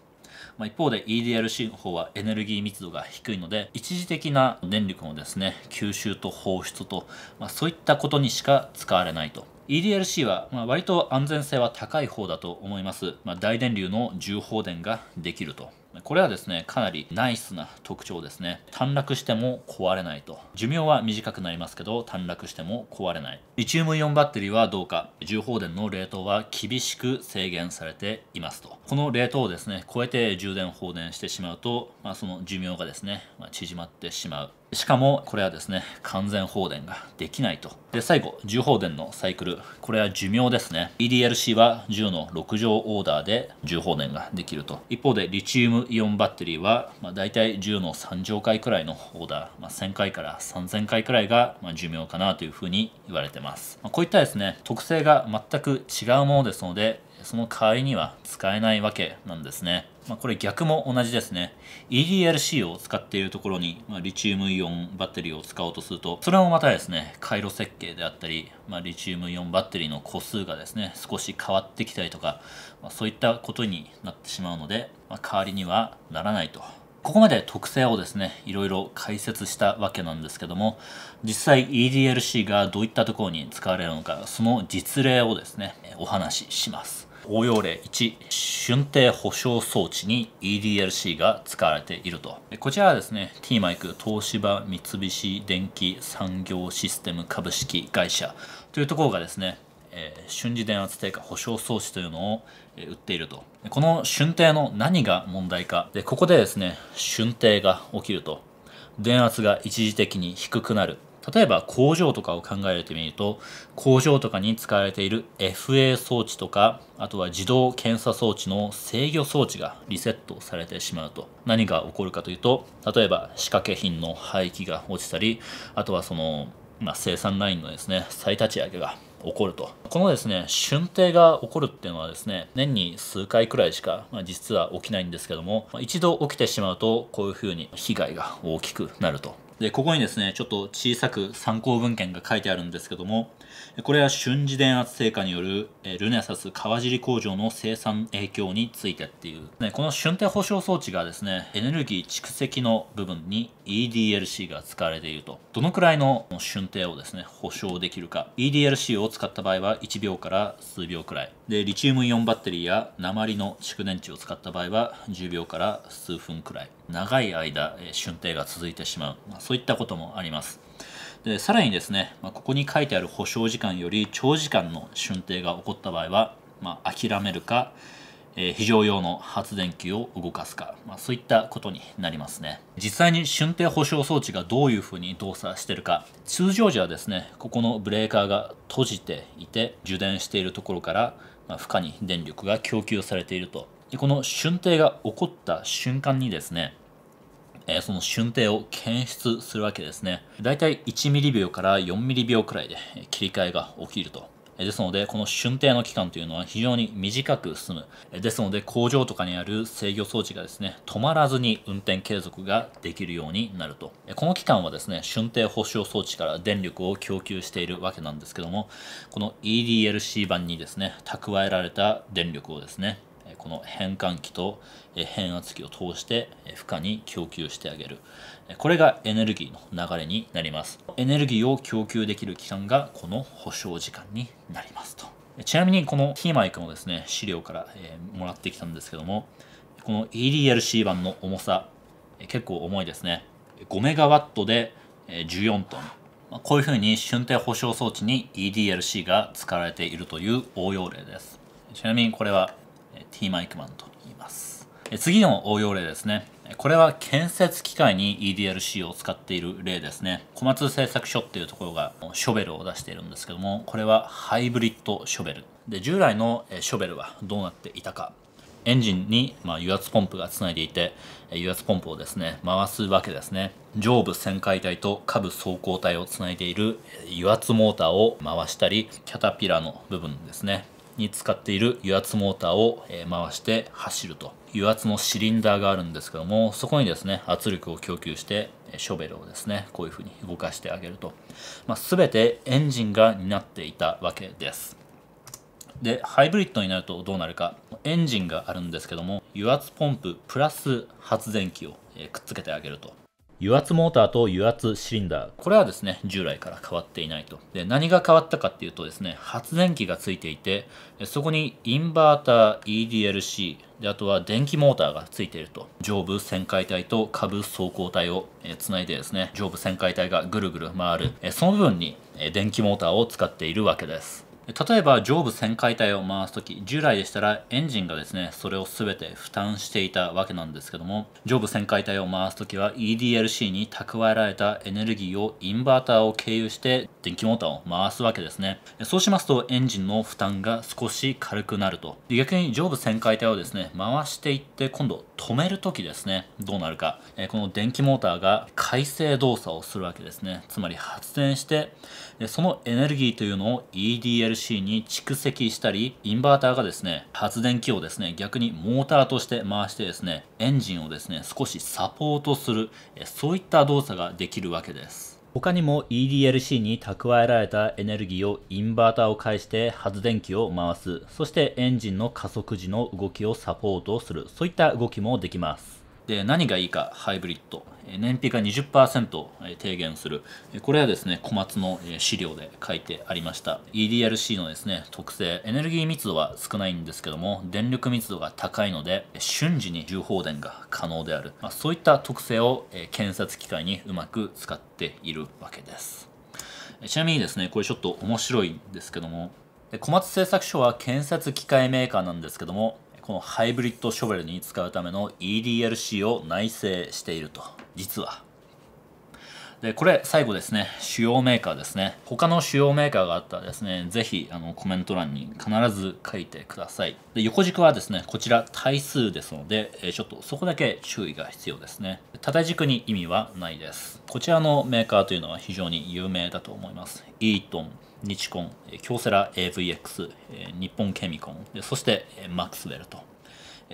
まあ、一方で EDLC の方はエネルギー密度が低いので一時的な電力のですね吸収と放出と、まあ、そういったことにしか使われないと EDLC は、まあ、割と安全性は高い方だと思います、まあ、大電流の重放電ができるとこれはですね、かなりナイスな特徴ですね。短絡しても壊れないと。寿命は短くなりますけど、短絡しても壊れない。リチウムイオンバッテリーはどうか、重放電の冷凍は厳しく制限されていますと。この冷凍をですね、超えて充電放電してしまうと、まあ、その寿命がですね、まあ、縮まってしまう。しかもこれはですね完全放電ができないとで最後重放電のサイクルこれは寿命ですね EDLC は10の6乗オーダーで重放電ができると一方でリチウムイオンバッテリーは、まあ、大体10の3乗回くらいのオーダー、まあ、1000回から3000回くらいが、ま寿命かなというふうに言われてます、まあ、こういったですね特性が全く違うものですのでその代わりには使えないわけなんですね。まあ、これ逆も同じですね。EDLC を使っているところに、まあ、リチウムイオンバッテリーを使おうとすると、それもまたですね、回路設計であったり、まあ、リチウムイオンバッテリーの個数がですね、少し変わってきたりとか、まそういったことになってしまうので、まあ、代わりにはならないと。ここまで特性をですね、いろいろ解説したわけなんですけども、実際 EDLC がどういったところに使われるのか、その実例をですね、お話しします。応用例1、瞬定保証装置に EDLC が使われていると。こちらはですね、T マイク東芝三菱電機産業システム株式会社というところがですね、えー、瞬時電圧低下保証装置というのを売っているとこの春帝の何が問題かでここでですね春帝が起きると電圧が一時的に低くなる例えば工場とかを考えてみると工場とかに使われている FA 装置とかあとは自動検査装置の制御装置がリセットされてしまうと何が起こるかというと例えば仕掛け品の廃棄が落ちたりあとはその、まあ、生産ラインのですね再立ち上げが起こるとこのですね春帝が起こるっていうのはですね年に数回くらいしか、まあ、実は起きないんですけども一度起きてしまうとこういうふうに被害が大きくなるとでここにですねちょっと小さく参考文献が書いてあるんですけどもこれは瞬時電圧低下によるルネサス川尻工場の生産影響についてっていう、ね、この瞬定保証装置がですねエネルギー蓄積の部分に EDLC が使われているとどのくらいの瞬定をですね保証できるか EDLC を使った場合は1秒から数秒くらいでリチウムイオンバッテリーや鉛の蓄電池を使った場合は10秒から数分くらい長い間瞬定が続いてしまう、まあ、そういったこともありますでさらにですね、まあ、ここに書いてある保証時間より長時間の瞬定が起こった場合は、まあ、諦めるかえ非常用の発電機を動かすか、まあ、そういったことになりますね実際に瞬定保証装置がどういうふうに動作してるか通常時はですねここのブレーカーが閉じていて充電しているところから、ま負荷に電力が供給されているとでこの瞬定が起こった瞬間にですねえその瞬定を検出するわけですねだいたい1ミリ秒から4ミリ秒くらいで切り替えが起きるとですので、この春定の期間というのは非常に短く進む。ですので、工場とかにある制御装置がですね、止まらずに運転継続ができるようになると。この期間はですね、春停保証装置から電力を供給しているわけなんですけども、この EDLC 版にですね、蓄えられた電力をですね、この変換器と変圧器を通して負荷に供給してあげるこれがエネルギーの流れになりますエネルギーを供給できる期間がこの保証時間になりますとちなみにこのヒーマイクもですね資料から、えー、もらってきたんですけどもこの EDLC 版の重さ結構重いですね5メガワットで14トンこういうふうに瞬定保証装置に EDLC が使われているという応用例ですちなみにこれは T マイクマンと言います次の応用例ですねこれは建設機械に EDLC を使っている例ですね。小松製作所っていうところがショベルを出しているんですけども、これはハイブリッドショベル。で、従来のショベルはどうなっていたか。エンジンに、ま油圧ポンプがつないでいて、油圧ポンプをですね、回すわけですね。上部旋回体と下部走行体をつないでいる油圧モーターを回したり、キャタピラの部分ですね、に使っている油圧モーターを回して走ると。油圧のシリンダーがあるんですけどもそこにですね圧力を供給してショベルをですねこういうふうに動かしてあげると、まあ、全てエンジンが担っていたわけですでハイブリッドになるとどうなるかエンジンがあるんですけども油圧ポンププラス発電機をくっつけてあげると油圧モーターと油圧シリンダーこれはですね従来から変わっていないとで何が変わったかっていうとですね発電機がついていてそこにインバーター EDLC であとは電気モーターがついていると上部旋回体と下部走行体をつないでですね上部旋回体がぐるぐる回るその部分に電気モーターを使っているわけです例えば上部旋回体を回す時従来でしたらエンジンがですねそれを全て負担していたわけなんですけども上部旋回体を回す時は EDLC に蓄えられたエネルギーをインバーターを経由して電気モーターを回すわけですねそうしますとエンジンの負担が少し軽くなると逆に上部旋回体をですね回していって今度止める時ですねどうなるかこの電気モーターが回生動作をするわけですねつまり発電してそのエネルギーというのを EDLC l c に蓄積したり、インバーターがですね、発電機をですね、逆にモーターとして回してですね、エンジンをですね、少しサポートする、そういった動作ができるわけです。他にも EDLC に蓄えられたエネルギーをインバーターを介して発電機を回す、そしてエンジンの加速時の動きをサポートする、そういった動きもできます。で何がいいかハイブリッド燃費が20%低減するこれはですね小松の資料で書いてありました EDRC のですね特性エネルギー密度は少ないんですけども電力密度が高いので瞬時に重放電が可能である、まあ、そういった特性を検察機械にうまく使っているわけですちなみにですねこれちょっと面白いんですけども小松製作所は建設機械メーカーなんですけどもこのハイブリッドショベルに使うための EDLC を内製していると実はでこれ最後ですね主要メーカーですね他の主要メーカーがあったらですね是非あのコメント欄に必ず書いてくださいで横軸はですねこちら対数ですのでちょっとそこだけ注意が必要ですね縦軸に意味はないですこちらのメーカーというのは非常に有名だと思いますイートン日コン、京セラ AVX、日本ケミコン、そしてマックスウェルと。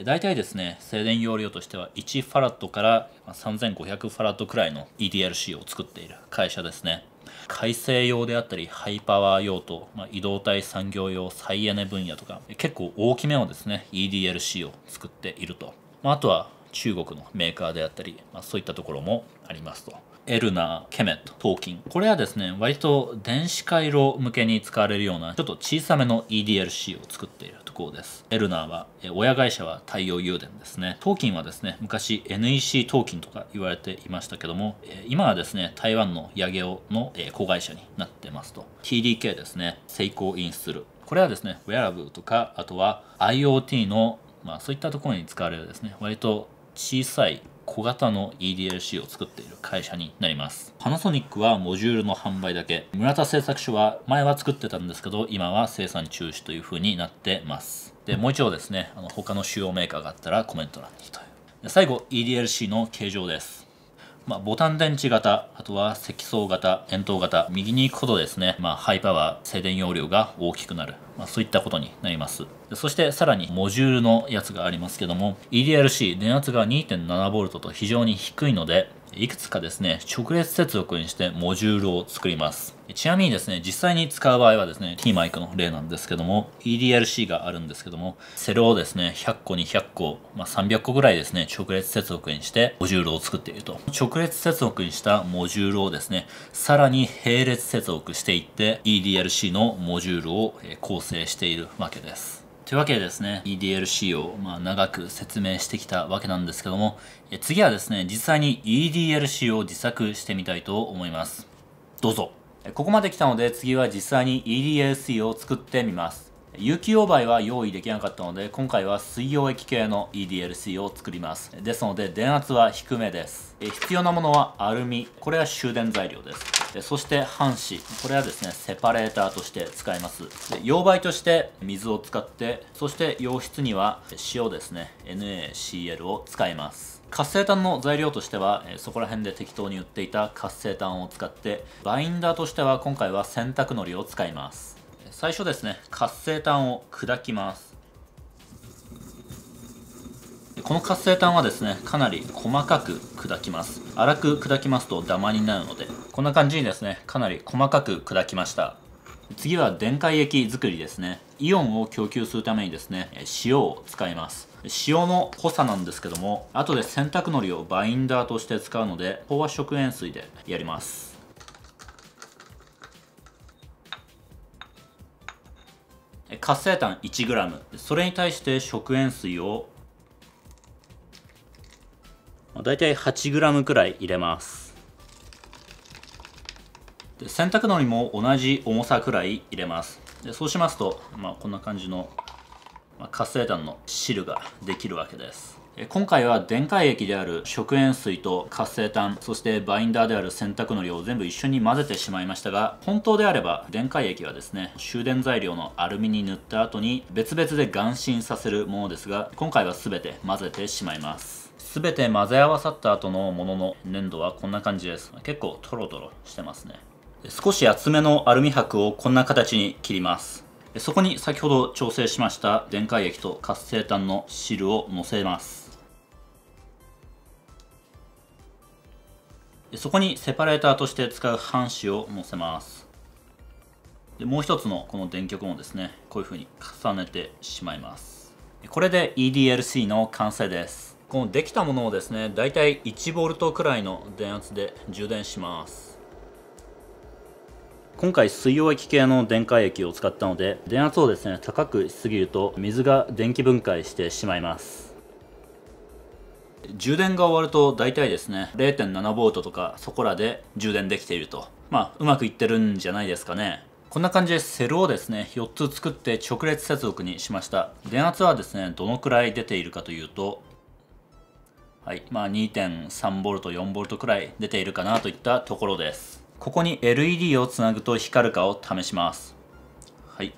大体ですね、静電容量としては1ファラットから3500ファラットくらいの EDLC を作っている会社ですね。改正用であったりハイパワー用と、まあ、移動体産業用再エネ分野とか結構大きめのですね EDLC を作っていると、まあ、あとは中国のメーカーであったり、まあ、そういったところもありますとエルナー、ケメット、トーキン。これはですね、割と電子回路向けに使われるような、ちょっと小さめの EDLC を作っているところです。エルナーは、親会社は太陽誘電ですね。トーキンはですね、昔 NEC トーキンとか言われていましたけども、今はですね、台湾のヤゲオの子会社になってますと。TDK ですね、セイコーインスル。これはですね、ウェアラブルとか、あとは IoT の、まあそういったところに使われるですね、割と小さい小型の EDLC を作っている会社になります。パナソニックはモジュールの販売だけ。村田製作所は前は作ってたんですけど、今は生産中止という風になってます。で、もう一度ですね、あの他の主要メーカーがあったらコメント欄にという。最後、EDLC の形状です。まあ、ボタン電池型、あとは積層型、円筒型、右に行くほどですね、まあ、ハイパワー、静電容量が大きくなる。まあ、そういったことになります。そしてさらにモジュールのやつがありますけども、EDLC 電圧が 2.7V と非常に低いので、いくつかですね、直列接続にしてモジュールを作ります。ちなみにですね、実際に使う場合はですね、t マイクの例なんですけども、EDLC があるんですけども、セルをですね、100個、200個、まあ、300個ぐらいですね、直列接続にしてモジュールを作っていると。直列接続にしたモジュールをですね、さらに並列接続していって、EDLC のモジュールを構成しているわけです。というわけでですね、EDLC をま長く説明してきたわけなんですけども、次はですね、実際に EDLC を自作してみたいと思います。どうぞ。ここまで来たので次は実際に EDLC を作ってみます。有機溶媒は用意できなかったので今回は水溶液系の EDLC を作りますですので電圧は低めです必要なものはアルミこれは終電材料ですそして半紙これはですねセパレーターとして使います溶媒として水を使ってそして溶質には塩ですね NaCl を使います活性炭の材料としてはそこら辺で適当に売っていた活性炭を使ってバインダーとしては今回は洗濯のりを使います最初ですね活性炭を砕きますこの活性炭はですねかなり細かく砕きます粗く砕きますとダマになるのでこんな感じにですねかなり細かく砕きました次は電解液作りですねイオンを供給するためにですね塩を使います塩の濃さなんですけども後で洗濯のりをバインダーとして使うので飽和食塩水でやります活性炭 1g それに対して食塩水をだいたい 8g くらい入れますで洗濯のりも同じ重さくらい入れますでそうしますと、まあ、こんな感じの活性炭の汁ができるわけです今回は電解液である食塩水と活性炭そしてバインダーである洗濯の量を全部一緒に混ぜてしまいましたが本当であれば電解液はですね終電材料のアルミに塗った後に別々で含浸させるものですが今回は全て混ぜてしまいます全て混ぜ合わさった後のものの粘土はこんな感じです結構トロトロしてますね少し厚めのアルミ箔をこんな形に切りますそこに先ほど調整しました電解液と活性炭の汁をのせますそこにセパレーターとして使う半紙を載せますでもう一つのこの電極もですねこういう風に重ねてしまいますこれで EDLC の完成ですこのできたものをですねだいたい 1V くらいの電圧で充電します今回水溶液系の電解液を使ったので電圧をですね高くしすぎると水が電気分解してしまいます充電が終わると大体ですね 0.7V とかそこらで充電できているとまあうまくいってるんじゃないですかねこんな感じでセルをですね4つ作って直列接続にしました電圧はですねどのくらい出ているかというとはいまあ 2.3V4V くらい出ているかなといったところですここに LED をつなぐと光るかを試しますはい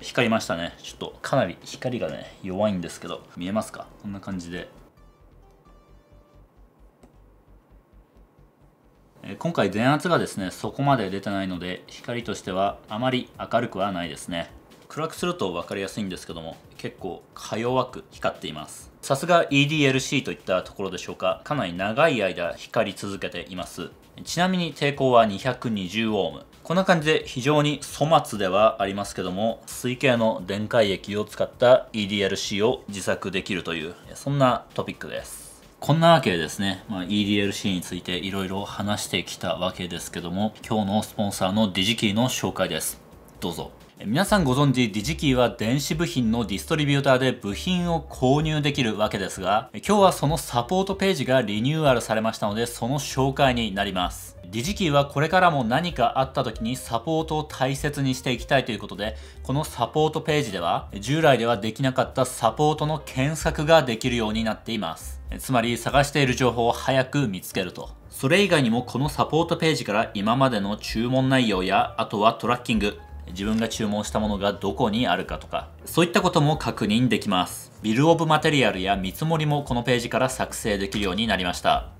光りましたねちょっとかなり光がね弱いんですけど見えますかこんな感じで今回電圧がですねそこまで出てないので光としてはあまり明るくはないですね暗くすると分かりやすいんですけども結構か弱く光っていますさすが EDLC といったところでしょうかかなり長い間光り続けていますちなみに抵抗は220オーこんな感じで非常に粗末ではありますけども水系の電解液を使った EDLC を自作できるというそんなトピックですこんなわけでですね、まあ、EDLC についていろいろ話してきたわけですけども、今日のスポンサーのディジキーの紹介です。どうぞ。皆さんご存知、ディジキーは電子部品のディストリビューターで部品を購入できるわけですが、今日はそのサポートページがリニューアルされましたので、その紹介になります。ディジキーはこれからも何かあった時にサポートを大切にしていきたいということで、このサポートページでは、従来ではできなかったサポートの検索ができるようになっています。つまり探している情報を早く見つけると。それ以外にもこのサポートページから今までの注文内容や、あとはトラッキング、自分が注文したものがどこにあるかとか、そういったことも確認できます。ビルオブマテリアルや見積もりもこのページから作成できるようになりました。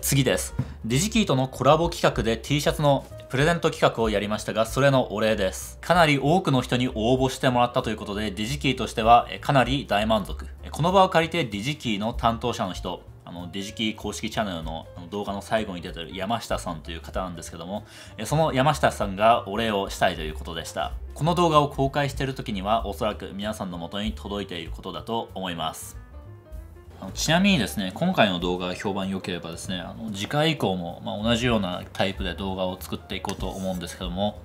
次です。ディジキーとのコラボ企画で T シャツのプレゼント企画をやりましたが、それのお礼です。かなり多くの人に応募してもらったということで、ディジキーとしてはかなり大満足。この場を借りてディジキーの担当者の人、あのデジキー公式チャンネルの動画の最後に出てる山下さんという方なんですけどもその山下さんがお礼をしたいということでしたこの動画を公開している時にはおそらく皆さんの元に届いていることだと思いますあのちなみにですね今回の動画が評判良ければですねあの次回以降も、まあ、同じようなタイプで動画を作っていこうと思うんですけども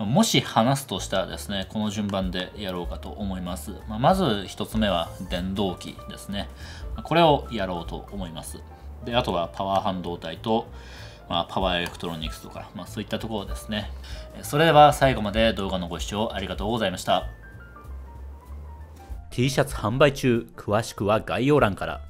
もし話すとしたらですねこの順番でやろうかと思います、まあ、まず1つ目は電動機ですねこれをやろうと思いますであとはパワー半導体とまあ、パワーエレクトロニクスとか、まあ、そういったところですね。それでは最後まで動画のご視聴ありがとうございました。T シャツ販売中詳しくは概要欄から